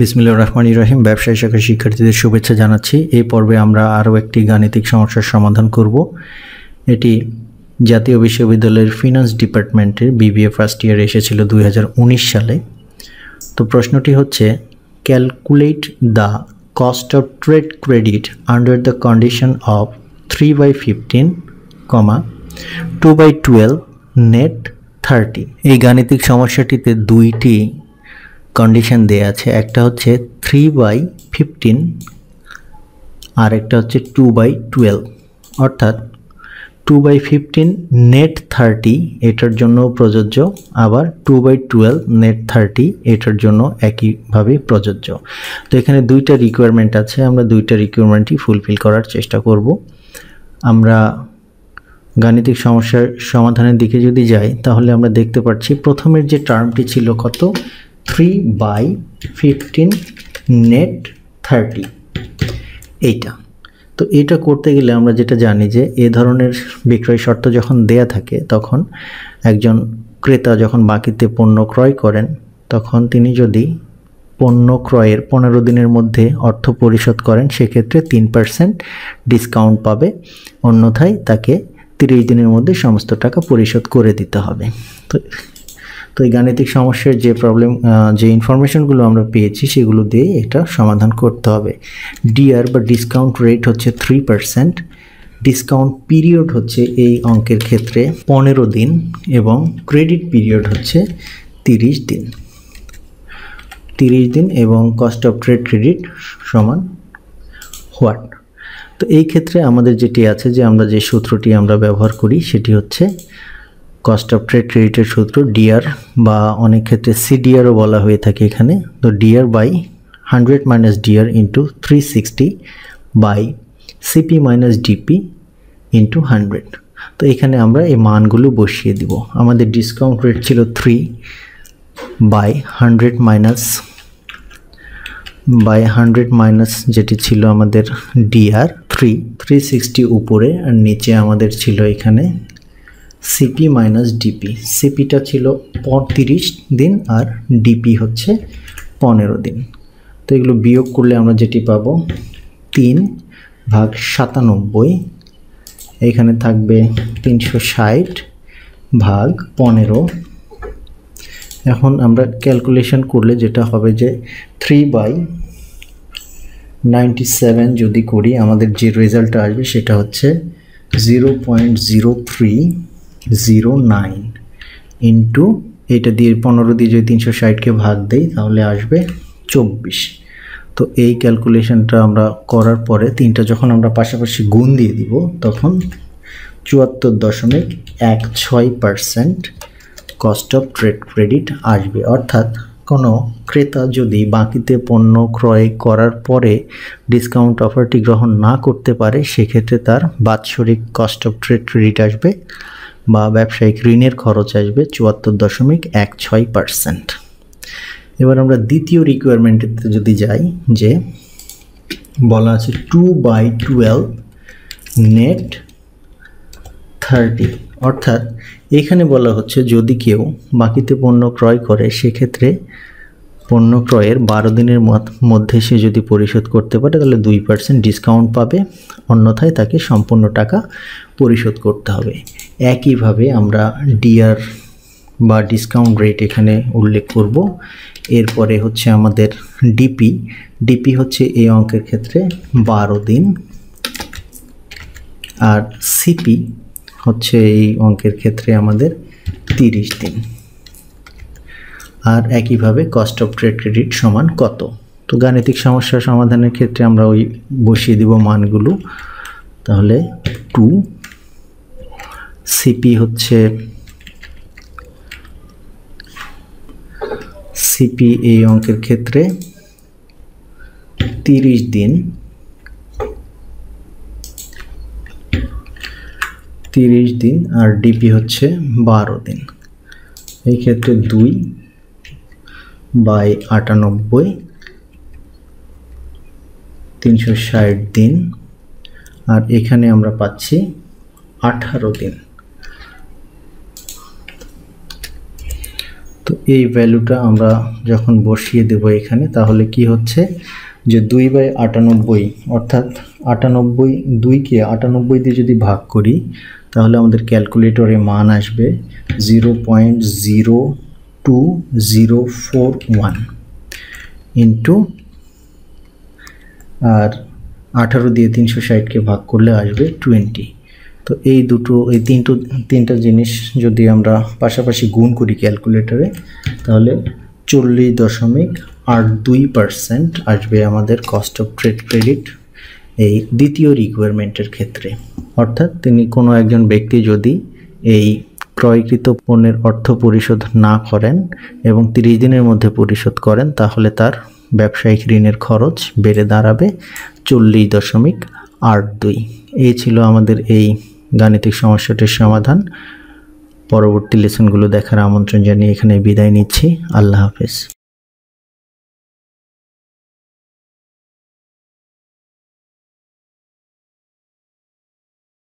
বিসমিল্লা রহমান ইরাহিম ব্যবসায়ী শাখার শিক্ষার্থীদের শুভেচ্ছা জানাচ্ছি এই পর্বে আমরা আরও একটি গাণিতিক সমস্যার সমাধান করব এটি জাতীয় বিশ্ববিদ্যালয়ের ফিনান্স ডিপার্টমেন্টের বিবিএ ফার্স্ট ইয়ার এসেছিল দুই সালে তো প্রশ্নটি হচ্ছে calculate the cost of trade credit under the condition of three by fifteen comma two by twelve net thirty এই গাণিতিক সমস্যাটিতে দুইটি কন্ডিশন দেয়া আছে একটা হচ্ছে থ্রি বাই ফিফটিন আর একটা হচ্ছে টু বাই টুয়েলভ অর্থাৎ two by fifteen net thirty এটার জন্য প্রযোজ্য আবার two by twelve net thirty এটার জন্য একইভাবে প্রযোজ্য তো এখানে দুইটা রিকোয়ারমেন্ট আছে আমরা দুইটা রিকোয়ারমেন্টই ফুলফিল করার চেষ্টা করব আমরা গাণিতিক সমস্যার সমাধানের দিকে যদি যাই তাহলে আমরা দেখতে পাচ্ছি প্রথমের যে টার্মটি ছিল কত three by fifteen net thirty এইটা তো এটা করতে গেলে আমরা যেটা জানি যে এ ধরনের বিক্রয় শর্ত যখন দেয়া থাকে তখন একজন ক্রেতা যখন বাকিতে পণ্য ক্রয় করেন তখন তিনি যদি পণ্য ক্রয়ের পনেরো দিনের মধ্যে অর্থ পরিশোধ করেন সেক্ষেত্রে তিন পার্সেন্ট ডিসকাউন্ট পাবে অন্যথায় তাকে তিরিশ দিনের মধ্যে সমস্ত টাকা পরিশোধ করে দিতে হবে তো তো এই গাণিতিক সমস্যার যে প্রবলেম যে ইনফরমেশনগুলো আমরা পেয়েছি সেগুলো দিয়ে এটা সমাধান করতে হবে ডিআর বা ডিসকাউন্ট রেট হচ্ছে থ্রি পারসেন্ট ডিসকাউন্ট পিরিয়ড হচ্ছে এই অঙ্কের ক্ষেত্রে পনেরো দিন এবং ক্রেডিট পিরিয়ড হচ্ছে তিরিশ দিন তিরিশ দিন এবং কস্ট অফ ট্রেড ক্রেডিট সমান হোয়াট তো এই ক্ষেত্রে আমাদের যেটি আছে যে আমরা যে সূত্রটি আমরা ব্যবহার করি সেটি হচ্ছে কস্ট অফ ট্রেড ক্রেডিটের সূত্র ডিআর বা অনেক ক্ষেত্রে সিডিআরও বলা হয়ে থাকে এখানে তো DR by hundred minus DR into three sixty by CP minus DP into hundred তো এখানে আমরা এই মানগুলো বসিয়ে দিব আমাদের ডিসকাউন্ট রেট ছিল three by hundred minus by hundred minus যেটি ছিল আমাদের ডিআর থ্রি থ্রি সিক্সটি উপরে আর নিচে আমাদের ছিল এখানে সিপি মাইনাস ডিপি সিপিটা ছিল পঁয়ত্রিশ দিন আর ডিপি হচ্ছে পনেরো দিন তো এগুলো বিয়োগ করলে আমরা যেটি পাব তিন ভাগ সাতানব্বই এখানে থাকবে তিনশো ষাট ভাগ পনেরো এখন আমরা ক্যালকুলেশন করলে যেটা হবে যে থ্রি বাই নাইনটি সেভেন যদি করি আমাদের যে রেজাল্টটা আসবে সেটা হচ্ছে zero point zero three zero nine into এটা দিয়ে পনেরো দিয়ে যদি তিনশো ষাটকে ভাগ দেই তাহলে আসবে চব্বিশ তো এই ক্যালকুলেশনটা আমরা করার পরে তিনটা যখন আমরা পাশাপাশি গুণ দিয়ে দিব তখন চুয়াত্তর দশমিক এক ছয় percent cost of trade credit আসবে অর্থাৎ কোনো ক্রেতা যদি বাকিতে পণ্য ক্রয় করার পরে ডিসকাউন্ট অফারটি গ্রহণ না করতে পারে সেক্ষেত্রে তার বাৎসরিক কস্ট অফ ট্রেড ক্রেডিট আসবে বা ব্যবসায়িক ঋণের খরচ আসবে চুয়াত্তর দশমিক এক ছয় পারসেন্ট এবার আমরা দ্বিতীয় রিকোয়ারমেন্টে যদি যাই যে বলা আছে two by twelve net thirty অর্থাৎ এখানে বলা হচ্ছে যদি কেউ বাকিতে পণ্য ক্রয় করে সেক্ষেত্রে পণ্য ক্রয়ের বারো দিনের মধ্যে সে যদি পরিশোধ করতে পারে তাহলে দুই পার্সেন্ট ডিসকাউন্ট পাবে অন্যথায় তাকে সম্পূর্ণ টাকা পরিশোধ করতে হবে একইভাবে আমরা ডিআর বা ডিসকাউন্ট রেট এখানে উল্লেখ করব এরপরে হচ্ছে আমাদের ডিপি ডিপি হচ্ছে এই অঙ্কের ক্ষেত্রে বারো দিন আর সিপি হচ্ছে এই অঙ্কের ক্ষেত্রে আমাদের তিরিশ দিন আর একইভাবে কস্ট অফ ট্রেড ক্রেডিট সমান কত তো গাণিতিক সমস্যা সমাধানের ক্ষেত্রে আমরা ওই বসিয়ে দিব মানগুলো তাহলে টু সিপি হচ্ছে সিপি এই অঙ্কের ক্ষেত্রে তিরিশ দিন তিরিশ দিন আর ডিপি হচ্ছে বারো দিন এই ক্ষেত্রে দুই বাই আটানব্বই তিনশো ষাট দিন আর এখানে আমরা পাচ্ছি আঠারো দিন তো এই ভ্যালুটা আমরা যখন বসিয়ে দেব এখানে তাহলে কি হচ্ছে যে দুই বাই আটানব্বই অর্থাৎ আটানব্বই দুইকে আটানব্বই দিয়ে যদি ভাগ করি তাহলে আমাদের ক্যালকুলেটরে মান আসবে zero point zero two zero four one into আর আঠারো দিয়ে তিনশো ষাটকে ভাগ করলে আসবে টোয়েন্টি তো এই দুটো এই তিনটো তিনটা জিনিস যদি আমরা পাশাপাশি গুণ করি ক্যালকুলেটরে তাহলে চল্লিশ দশমিক আট দুই পারসেন্ট আসবে আমাদের কস্ট অফ ট্রেড ক্রেডিট এই দ্বিতীয় রিকোয়ারমেন্টের ক্ষেত্রে অর্থাৎ তিনি কোনো একজন ব্যক্তি যদি এই ক্রয়কৃত পণ্যের অর্থ পরিশোধ না করেন এবং তিরিশ দিনের মধ্যে পরিশোধ করেন তাহলে তার ব্যবসায়িক ঋণের খরচ বেড়ে দাঁড়াবে চল্লিশ দশমিক আট দুই এই ছিল আমাদের এই গাণিতিক সমস্যাটির সমাধান পরবর্তী লেসনগুলো দেখার আমন্ত্রণ জানিয়ে এখানে বিদায় নিচ্ছি আল্লাহ হাফেজ